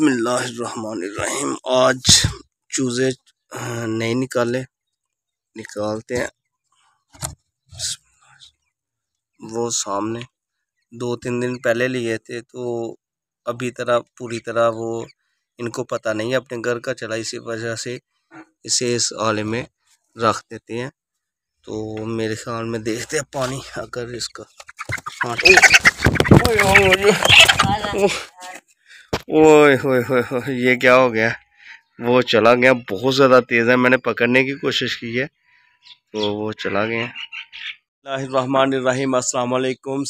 बसमीम आज चूज़े नहीं निकाले निकालते हैं वो सामने दो तीन दिन पहले लिए थे तो अभी तरह पूरी तरह वो इनको पता नहीं है अपने घर का चला इसी वजह से इसे इस आले में रख देते हैं तो मेरे ख्याल में देखते हैं पानी अगर इसका हाँ ओए होए होए ये क्या हो गया वो चला गया बहुत ज़्यादा तेज़ है मैंने पकड़ने की कोशिश की है तो वो चला गया रहीम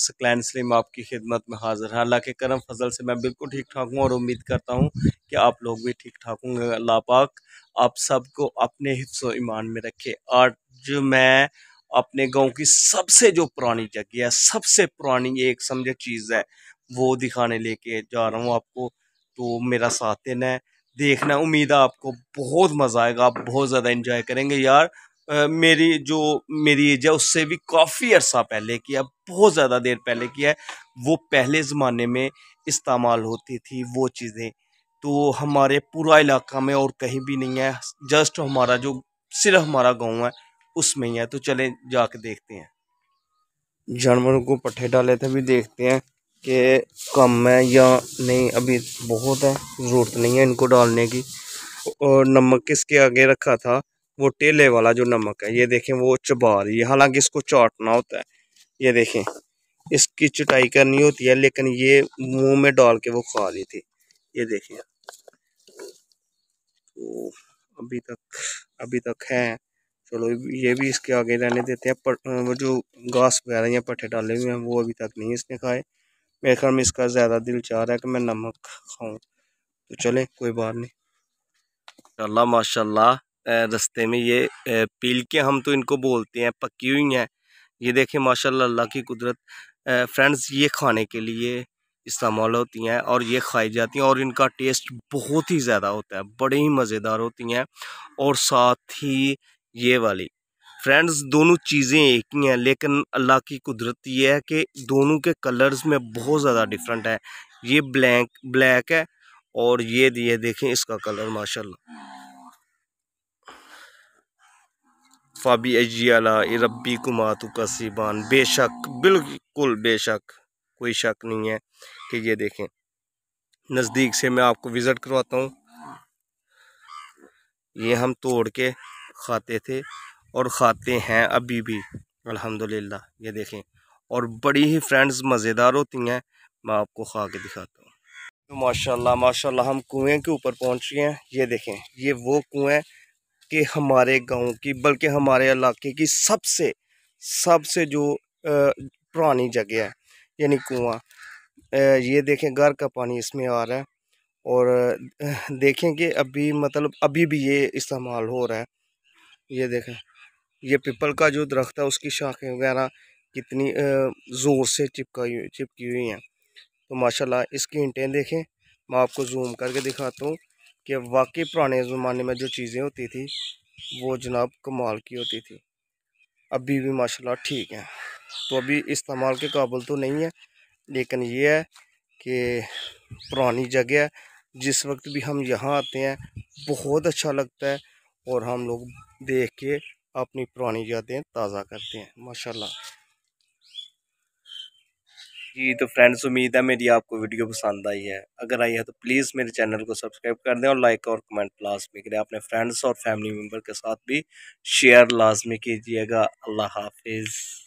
सकलैन सलीम आपकी खिदमत में हाज़िर है अल्लाह के करम फजल से मैं बिल्कुल ठीक ठाक हूँ और उम्मीद करता हूँ कि आप लोग भी ठीक ठाक होंगे अल्लाह पाक आप सबको अपने हिफ्स ईमान में रखे आज मैं अपने गांव की सबसे जो पुरानी जगह है सबसे पुरानी एक समझे चीज़ है वो दिखाने लेके जा रहा हूँ आपको तो मेरा साथ देना है देखना उम्मीद है आपको बहुत मज़ा आएगा आप बहुत ज़्यादा इंजॉय करेंगे यार आ, मेरी जो मेरी एज है उससे भी काफ़ी अरसा पहले की है बहुत ज़्यादा देर पहले की है वो पहले ज़माने में इस्तेमाल होती थी वो चीज़ें तो हमारे पूरा इलाका में और कहीं भी नहीं है जस्ट हमारा जो सिर्फ हमारा गांव है उसमें ही है तो चलें जाके देखते हैं जानवरों को पट्ठे डाले थे भी देखते हैं के कम है या नहीं अभी बहुत है ज़रूरत नहीं है इनको डालने की और नमक इसके आगे रखा था वो टेले वाला जो नमक है ये देखें वो चबा रही है हालांकि इसको चाटना होता है ये देखें इसकी चटाई करनी होती है लेकिन ये मुंह में डाल के वो खा रही थी ये देखें तो अभी तक अभी तक है चलो ये भी इसके आगे रहने देते हैं पर वो जो घास वगैरह या पट्टे डाले हुए हैं वो अभी तक नहीं इसने खाए मेरे ख्याल में इसका ज़्यादा दिल चाह रहा है कि मैं नमक खाऊं तो चलें कोई बात नहीं माशाल्लाह माशाल्लाह रस्ते में ये पील के हम तो इनको बोलते हैं पकी हुई हैं ये देखें माशाल्लाह अल्लाह की कुदरत फ्रेंड्स ये खाने के लिए इस्तेमाल होती हैं और ये खाई जाती हैं और इनका टेस्ट बहुत ही ज़्यादा होता है बड़े ही मज़ेदार होती हैं और साथ ही ये वाली फ्रेंड्स दोनों चीज़ें एक ही हैं लेकिन अल्लाह की कुदरत ये है कि दोनों के कलर्स में बहुत ज़्यादा डिफरेंट है ये ब्लैक ब्लैक है और ये ये देखें इसका कलर माशाल्लाह फाबी अजियाला रब्बी कुमातु का सीबान बेशक बिल्कुल बेशक कोई शक नहीं है कि ये देखें नज़दीक से मैं आपको विज़िट करवाता हूँ ये हम तोड़ के खाते थे और ख़ाते हैं अभी भी अल्हम्दुलिल्लाह ये देखें और बड़ी ही फ्रेंड्स मज़ेदार होती हैं मैं आपको खा के दिखाता हूँ तो माशाल्लाह माशाल्लाह हम कुएं के ऊपर पहुँच रहे हैं ये देखें ये वो कुएं कि हमारे गांव की बल्कि हमारे इलाके की सबसे सबसे जो पुरानी जगह है यानी कुआं ये देखें घर का पानी इसमें आ रहा है और देखें कि अभी मतलब अभी भी ये इस्तेमाल हो रहा है ये देखें ये पिपल का जो दरख्त है उसकी शाखें वगैरह कितनी ज़ोर से चिपकाई चिपकी हुई हैं तो माशाल्लाह इसकी इंटें देखें मैं आपको जूम करके दिखाता हूँ कि वाकई पुराने ज़माने में जो चीज़ें होती थी वो जनाब कमाल की होती थी अभी भी माशाल्लाह ठीक है तो अभी इस्तेमाल के काबिल तो नहीं है लेकिन ये है कि पुरानी जगह है जिस वक्त भी हम यहाँ आते हैं बहुत अच्छा लगता है और हम लोग देख के अपनी पुरानी यादें ताज़ा करते हैं माशाल्लाह जी तो फ्रेंड्स उम्मीद है मेरी आपको वीडियो पसंद आई है अगर आई है तो प्लीज़ मेरे चैनल को सब्सक्राइब कर दें और लाइक और कमेंट लाजमी करें अपने फ्रेंड्स और फैमिली मेम्बर के साथ भी शेयर लाजमी कीजिएगा अल्लाह हाफिज़